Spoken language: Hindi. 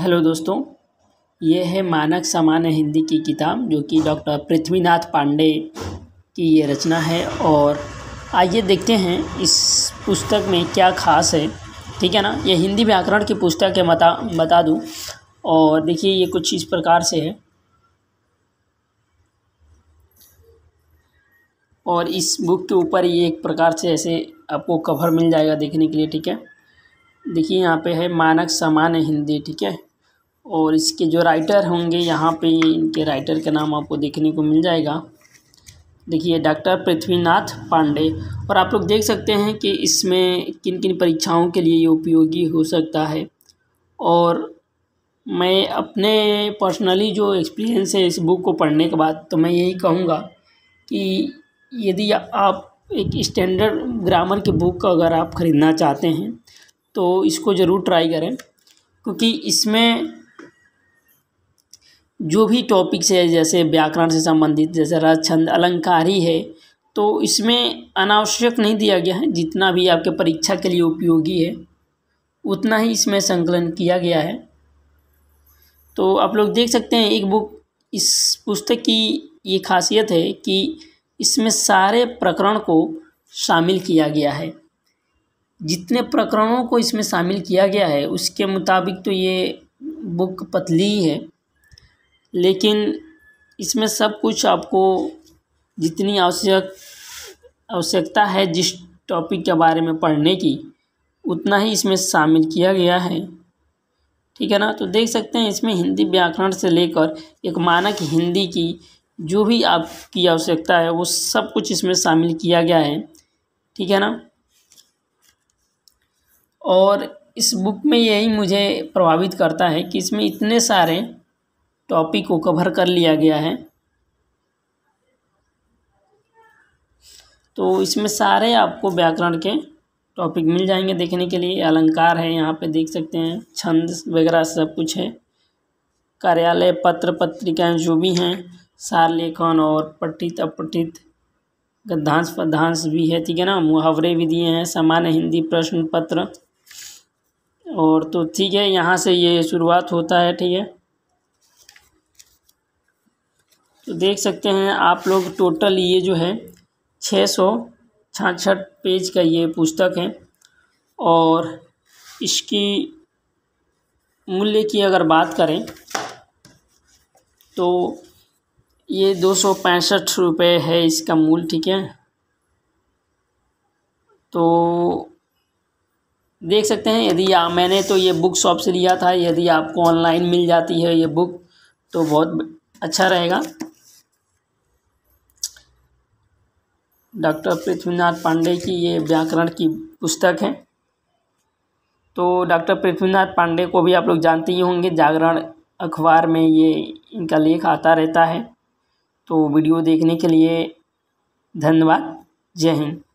हेलो दोस्तों ये है मानक सामान्य हिंदी की किताब जो कि डॉक्टर पृथ्वीनाथ पांडे की ये रचना है और आइए देखते हैं इस पुस्तक में क्या खास है ठीक है ना ये हिंदी व्याकरण की पुस्तक है बता बता दूँ और देखिए ये कुछ इस प्रकार से है और इस बुक के ऊपर ये एक प्रकार से ऐसे आपको कवर मिल जाएगा देखने के लिए ठीक है देखिए यहाँ पे है मानक सामान्य हिंदी ठीक है और इसके जो राइटर होंगे यहाँ पे इनके राइटर का नाम आपको देखने को मिल जाएगा देखिए डॉक्टर पृथ्वीनाथ पांडे और आप लोग देख सकते हैं कि इसमें किन किन परीक्षाओं के लिए ये उपयोगी हो सकता है और मैं अपने पर्सनली जो एक्सपीरियंस है इस बुक को पढ़ने के बाद तो मैं यही कहूँगा कि यदि आप एक स्टैंडर्ड ग्रामर की बुक का अगर आप ख़रीदना चाहते हैं तो इसको ज़रूर ट्राई करें क्योंकि इसमें जो भी टॉपिक्स है जैसे व्याकरण से संबंधित जैसे रस छंद अलंकार ही है तो इसमें अनावश्यक नहीं दिया गया है जितना भी आपके परीक्षा के लिए उपयोगी है उतना ही इसमें संकलन किया गया है तो आप लोग देख सकते हैं एक बुक इस पुस्तक की ये खासियत है कि इसमें सारे प्रकरण को शामिल किया गया है जितने प्रकरणों को इसमें शामिल किया गया है उसके मुताबिक तो ये बुक पतली है लेकिन इसमें सब कुछ आपको जितनी आवश्यक आवश्यकता है जिस टॉपिक के बारे में पढ़ने की उतना ही इसमें शामिल किया गया है ठीक है ना तो देख सकते हैं इसमें हिंदी व्याकरण से लेकर एक मानक हिंदी की जो भी आपकी आवश्यकता है वो सब कुछ इसमें शामिल किया गया है ठीक है ना और इस बुक में यही मुझे प्रभावित करता है कि इसमें इतने सारे टॉपिक को कवर कर लिया गया है तो इसमें सारे आपको व्याकरण के टॉपिक मिल जाएंगे देखने के लिए अलंकार है यहाँ पे देख सकते हैं छंद वगैरह सब कुछ है कार्यालय पत्र पत्रिकाएं जो भी हैं सार लेखन और पठित अपठित गद्धांश पद्धांश भी है ठीक है ना मुहावरे भी दिए हैं सामान्य हिंदी प्रश्न पत्र और तो ठीक है यहाँ से ये शुरुआत होता है ठीक है तो देख सकते हैं आप लोग टोटल ये जो है छः सौ छाछठ पेज का ये पुस्तक है और इसकी मूल्य की अगर बात करें तो ये दो सौ पैंसठ रुपये है इसका मूल ठीक है तो देख सकते हैं यदि आ, मैंने तो ये बुक शॉप से लिया था यदि आपको ऑनलाइन मिल जाती है ये बुक तो बहुत अच्छा रहेगा डॉक्टर पृथ्वीनाथ पांडे की ये व्याकरण की पुस्तक है तो डॉक्टर पृथ्वीनाथ पांडे को भी आप लोग जानते ही होंगे जागरण अखबार में ये इनका लेख आता रहता है तो वीडियो देखने के लिए धन्यवाद जय हिंद